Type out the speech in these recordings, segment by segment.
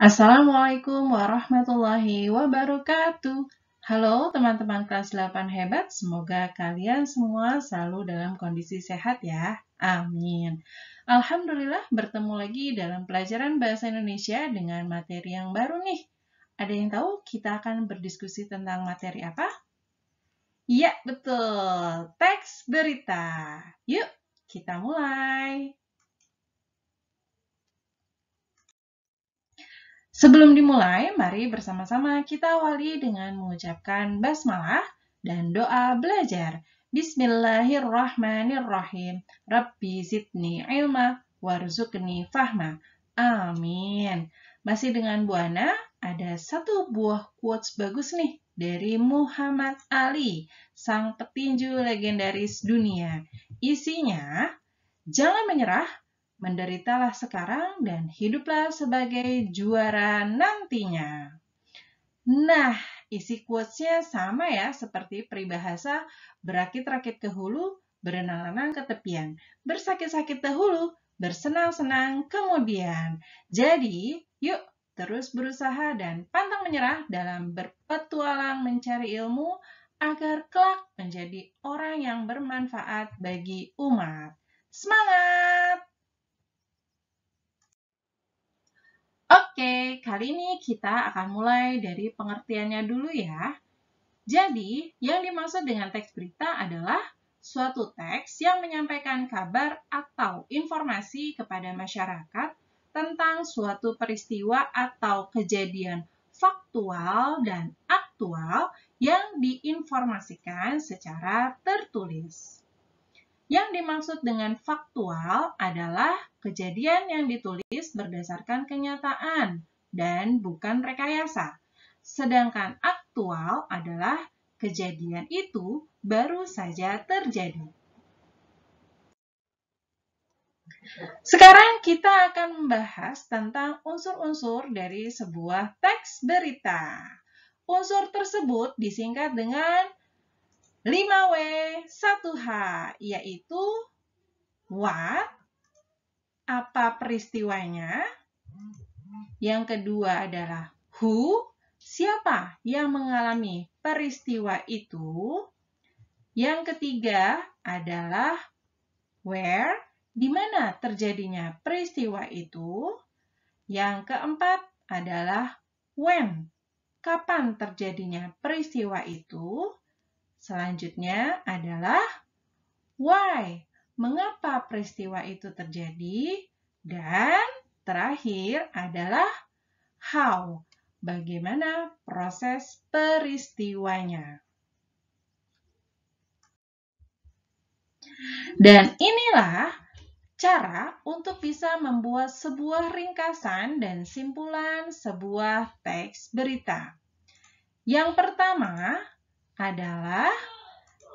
Assalamualaikum warahmatullahi wabarakatuh. Halo teman-teman kelas 8 hebat, semoga kalian semua selalu dalam kondisi sehat ya. Amin. Alhamdulillah bertemu lagi dalam pelajaran Bahasa Indonesia dengan materi yang baru nih. Ada yang tahu kita akan berdiskusi tentang materi apa? Ya, betul. Teks berita. Yuk, kita mulai. Sebelum dimulai, mari bersama-sama kita awali dengan mengucapkan basmalah dan doa belajar. Bismillahirrahmanirrahim. Rabbi zidni ilma warzukni fahma. Amin. Masih dengan Bu Ana, ada satu buah quotes bagus nih dari Muhammad Ali, sang petinju legendaris dunia. Isinya, jangan menyerah menderitalah sekarang dan hiduplah sebagai juara nantinya. Nah, isi quotes-nya sama ya seperti peribahasa berakit-rakit ke hulu, berenang-renang ke tepian, bersakit-sakit ke hulu, bersenang-senang kemudian. Jadi, yuk terus berusaha dan pantang menyerah dalam berpetualang mencari ilmu agar kelak menjadi orang yang bermanfaat bagi umat. Semangat! Kali ini kita akan mulai dari pengertiannya dulu ya. Jadi, yang dimaksud dengan teks berita adalah suatu teks yang menyampaikan kabar atau informasi kepada masyarakat tentang suatu peristiwa atau kejadian faktual dan aktual yang diinformasikan secara tertulis. Yang dimaksud dengan faktual adalah kejadian yang ditulis berdasarkan kenyataan dan bukan rekayasa. Sedangkan aktual adalah kejadian itu baru saja terjadi. Sekarang kita akan membahas tentang unsur-unsur dari sebuah teks berita. Unsur tersebut disingkat dengan 5W 1H, yaitu what, apa peristiwanya, yang kedua adalah who, siapa yang mengalami peristiwa itu. Yang ketiga adalah where, di mana terjadinya peristiwa itu. Yang keempat adalah when, kapan terjadinya peristiwa itu. Selanjutnya adalah why, mengapa peristiwa itu terjadi. Dan Terakhir adalah how, bagaimana proses peristiwanya. Dan inilah cara untuk bisa membuat sebuah ringkasan dan simpulan sebuah teks berita. Yang pertama adalah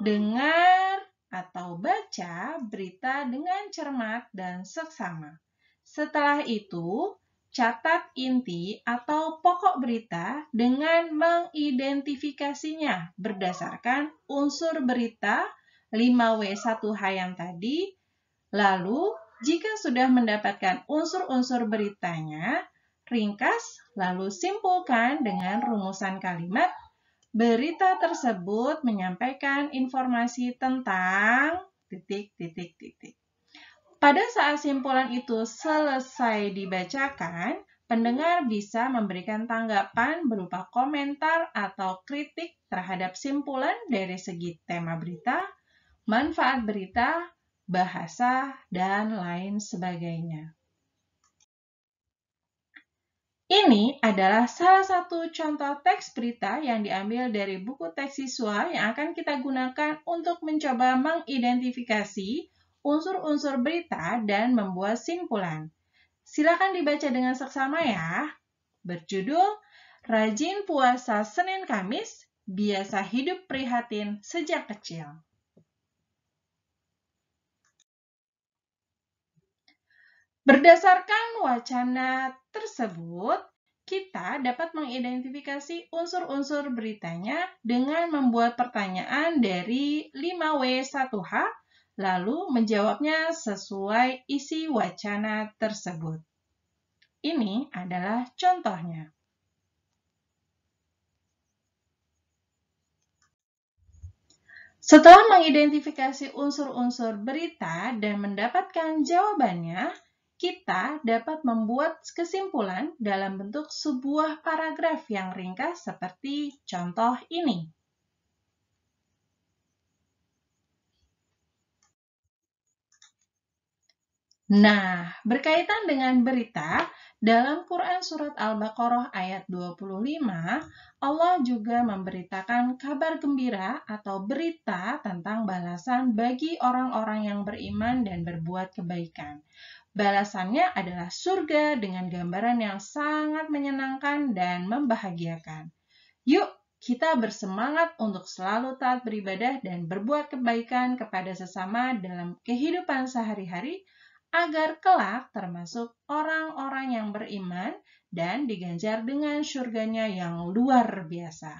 dengar atau baca berita dengan cermat dan seksama. Setelah itu, catat inti atau pokok berita dengan mengidentifikasinya berdasarkan unsur berita 5W1H yang tadi. Lalu, jika sudah mendapatkan unsur-unsur beritanya, ringkas lalu simpulkan dengan rumusan kalimat berita tersebut menyampaikan informasi tentang titik titik titik. Pada saat simpulan itu selesai dibacakan, pendengar bisa memberikan tanggapan berupa komentar atau kritik terhadap simpulan dari segi tema berita, manfaat berita, bahasa, dan lain sebagainya. Ini adalah salah satu contoh teks berita yang diambil dari buku teks siswa yang akan kita gunakan untuk mencoba mengidentifikasi unsur-unsur berita dan membuat simpulan. Silakan dibaca dengan seksama ya. Berjudul Rajin Puasa Senin Kamis, Biasa Hidup Prihatin Sejak Kecil. Berdasarkan wacana tersebut, kita dapat mengidentifikasi unsur-unsur beritanya dengan membuat pertanyaan dari 5W1H lalu menjawabnya sesuai isi wacana tersebut. Ini adalah contohnya. Setelah mengidentifikasi unsur-unsur berita dan mendapatkan jawabannya, kita dapat membuat kesimpulan dalam bentuk sebuah paragraf yang ringkas seperti contoh ini. Nah, berkaitan dengan berita, dalam Quran Surat Al-Baqarah ayat 25, Allah juga memberitakan kabar gembira atau berita tentang balasan bagi orang-orang yang beriman dan berbuat kebaikan. Balasannya adalah surga dengan gambaran yang sangat menyenangkan dan membahagiakan. Yuk, kita bersemangat untuk selalu taat beribadah dan berbuat kebaikan kepada sesama dalam kehidupan sehari-hari agar kelak termasuk orang-orang yang beriman dan diganjar dengan surganya yang luar biasa.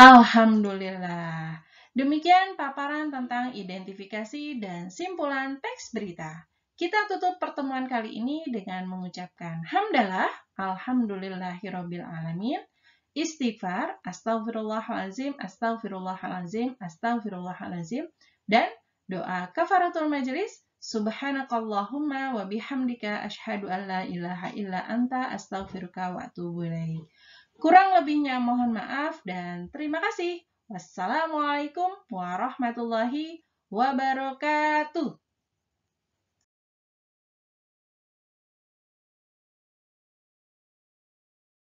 Alhamdulillah. Demikian paparan tentang identifikasi dan simpulan teks berita. Kita tutup pertemuan kali ini dengan mengucapkan hamdalah, alhamdulillahirabbil alamin istighfar, astagfirullahalazim, astagfirullahalazim, astagfirullahalazim, dan doa kafaratul majelis, subhanakallahumma wa bihamdika ashadu an la ilaha illa anta astagfiruka wa tubulai. Kurang lebihnya mohon maaf dan terima kasih. Wassalamualaikum warahmatullahi wabarakatuh.